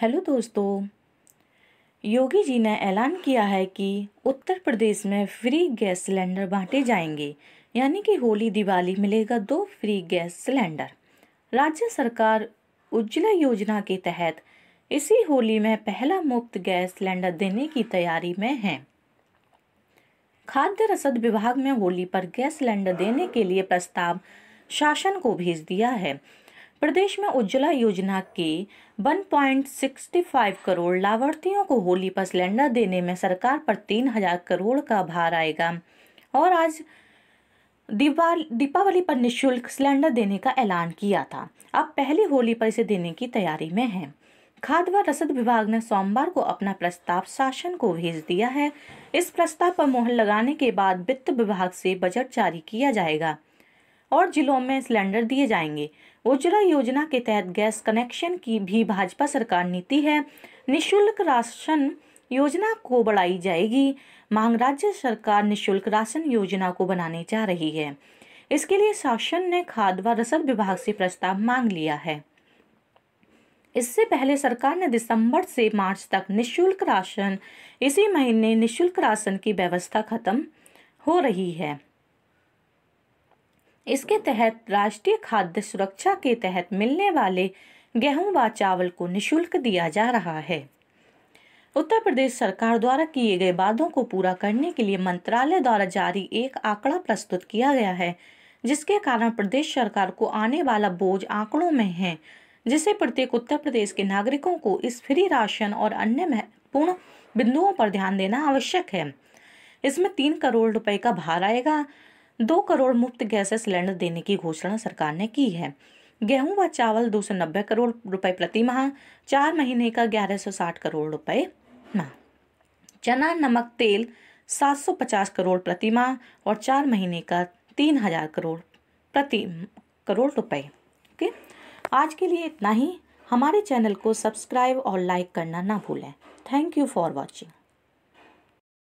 hello दोस्तों योगी जी ने ऐलान किया है कि उत्तर प्रदेश में फ्री गैस सिलेंडर बांटे जाएंगे यानी कि होली दिवाली मिलेगा दो फ्री गैस सिलेंडर राज्य सरकार उज्ज्वला योजना के तहत इसी होली में पहला मुफ्त गैस सिलेंडर देने की तैयारी में है खाद्य रसद विभाग में होली पर गैस सिलेंडर देने के लिए प्रस्ताव शासन को भेज दिया है प्रदेश में उज्ज्वला योजना के 1.65 करोड़ लाभार्थियों को होली पर सिलेंडर देने में सरकार पर तीन हजार करोड़ का भार आएगा और आज दीपावली पर निशुल्क सिलेंडर देने का ऐलान किया था अब पहली होली पर इसे देने की तैयारी में है खाद व रसद विभाग ने सोमवार को अपना प्रस्ताव शासन को भेज दिया है इस प्रस्ताव पर मोहर लगाने के बाद वित्त विभाग से बजट जारी किया जाएगा और जिलों में सिलेंडर दिए जाएंगे उज्ज्वला योजना के तहत गैस कनेक्शन की भी भाजपा सरकार नीति है निशुल्क राशन योजना को बढ़ाई जाएगी मांग राज्य सरकार निशुल्क राशन योजना को बनाने जा रही है इसके लिए शासन ने खाद व रसद विभाग से प्रस्ताव मांग लिया है इससे पहले सरकार ने दिसंबर से मार्च तक निशुल्क राशन इसी महीने निशुल्क राशन की व्यवस्था खत्म हो रही है इसके तहत राष्ट्रीय खाद्य सुरक्षा के तहत मिलने वाले गेहूं व चावल को निशुल्क दिया जा रहा है उत्तर प्रदेश सरकार द्वारा किए गए वादों को पूरा करने के लिए मंत्रालय द्वारा जारी एक आंकड़ा प्रस्तुत किया गया है जिसके कारण प्रदेश सरकार को आने वाला बोझ आंकड़ों में है जिसे प्रत्येक उत्तर प्रदेश के नागरिकों को इस फ्री राशन और अन्य महत्वपूर्ण बिंदुओं पर ध्यान देना आवश्यक है इसमें तीन करोड़ रुपए का भार आएगा दो करोड़ मुफ्त गैस सिलेंडर देने की घोषणा सरकार ने की है गेहूं व चावल दो सौ नब्बे करोड़ रुपए प्रति माह चार महीने का ग्यारह सौ साठ करोड़ रुपए माह चना नमक तेल सात सौ पचास करोड़ प्रति माह और चार महीने का तीन हजार करोड़ प्रति करोड़ रुपए ओके आज के लिए इतना ही हमारे चैनल को सब्सक्राइब और लाइक करना ना भूलें थैंक यू फॉर वॉचिंग